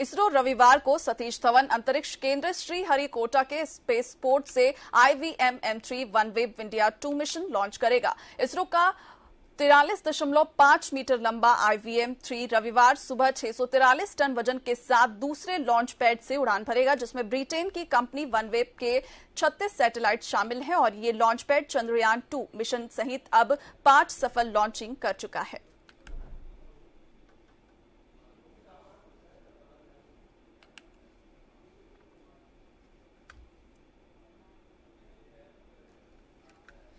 इसरो रविवार को सतीश धवन अंतरिक्ष केंद्र श्रीहरिकोटा के स्पेस पोर्ट से IVM M three one web India two mission launch करेगा इसरो का तिरालीस दशमलव पांच मीटर लंबा आईवीएम थ्री रविवार सुबह छह सौ तिरालीस टन वजन के साथ दूसरे लॉन्च पैड से उड़ान भरेगा जिसमें ब्रिटेन की कंपनी वनवेब के 36 सैटेलाइट शामिल हैं और ये launch pad Chandrayaan two mission सहित अब पांच सफल लॉन्चिंग कर चुका है